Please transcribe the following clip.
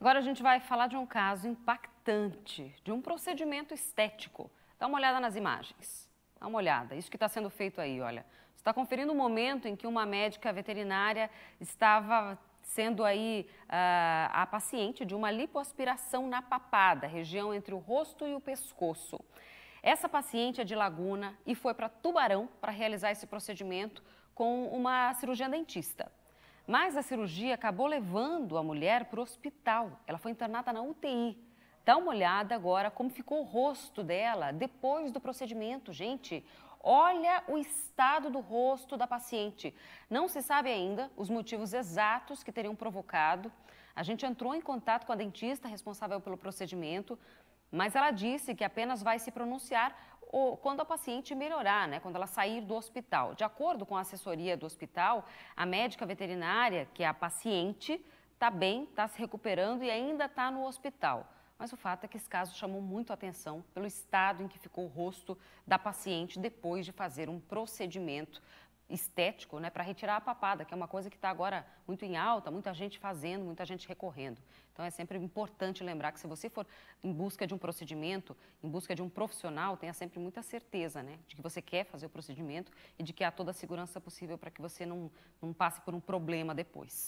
Agora a gente vai falar de um caso impactante, de um procedimento estético. Dá uma olhada nas imagens. Dá uma olhada. Isso que está sendo feito aí, olha. Você está conferindo o um momento em que uma médica veterinária estava sendo aí uh, a paciente de uma lipoaspiração na papada, região entre o rosto e o pescoço. Essa paciente é de Laguna e foi para Tubarão para realizar esse procedimento com uma cirurgiã dentista. Mas a cirurgia acabou levando a mulher para o hospital. Ela foi internada na UTI. Dá uma olhada agora como ficou o rosto dela depois do procedimento, gente. Olha o estado do rosto da paciente. Não se sabe ainda os motivos exatos que teriam provocado. A gente entrou em contato com a dentista responsável pelo procedimento, mas ela disse que apenas vai se pronunciar quando a paciente melhorar, né, quando ela sair do hospital. De acordo com a assessoria do hospital, a médica veterinária, que é a paciente, está bem, está se recuperando e ainda está no hospital. Mas o fato é que esse caso chamou muito a atenção pelo estado em que ficou o rosto da paciente depois de fazer um procedimento estético, né, para retirar a papada, que é uma coisa que está agora muito em alta, muita gente fazendo, muita gente recorrendo. Então é sempre importante lembrar que se você for em busca de um procedimento, em busca de um profissional, tenha sempre muita certeza, né, de que você quer fazer o procedimento e de que há toda a segurança possível para que você não, não passe por um problema depois.